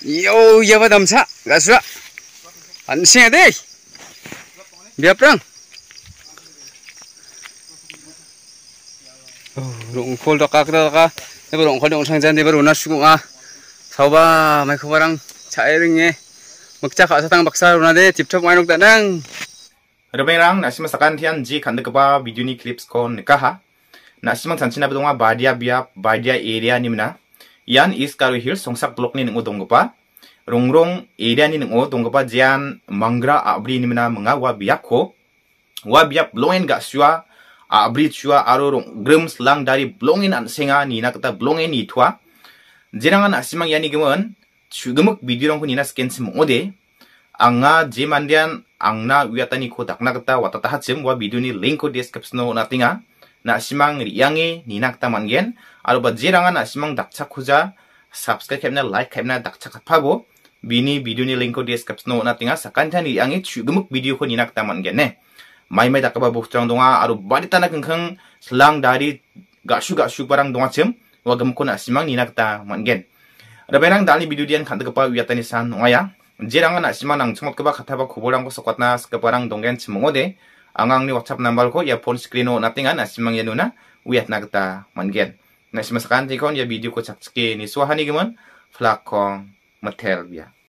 Yo, ya badam sa. Gasra. Ansing ade. Ya, Biaprang. Oh. rungkol daka daka nebo rungkol dong sang jandi baru nasu nga ah. sauba mai kubarang cai ringe eh. mekca kak satang baksa runa de tip top mainok danang Rebengrang nasi masakan tian ji kanda keba video ni clips kon nikaha nasi mang sanchina bedonga ah. badia biap badia area ni mena Yan is karu hil songsak blok ni ning donggipa rongrong area ni ning donggipa jian mangra abri ni mena menga wa biak ko. wa biak bloen ga sua abri sua aro rong grem selang dari blongin an senga ni na kata blongin ni tua jerangan asimang yani gemen chugemuk video rong na sken sim ode anga jemandian angna wiatani ko dakna kata watata hachim wa video ni link ko deskripsi no natinga na simang riangi ni nak taman gen aro ba jiranga na simang dakcha khuja subscribe na like kemna dakcha khapabo bini video ni link ko description snow na tinga sakan jan chu gemuk video ko ni nak taman gen ne mai mai dakaba bu chang dunga aro bari tana keng keng selang dari gasu gasu barang dunga chem wa gam ko na simang ni nak taman gen aro berang dali video dian khanda kepa wiatani san noya jiranga na simang nang chumot keba khataba khubolang ko sokatna skaparang dongen chimongode ang ni WhatsApp number ko ya phone screen o natingan asimang yanuna wiat nagta mangen na simasakan tikon ya video ko chat screen ni suahani gimon flakong material. bia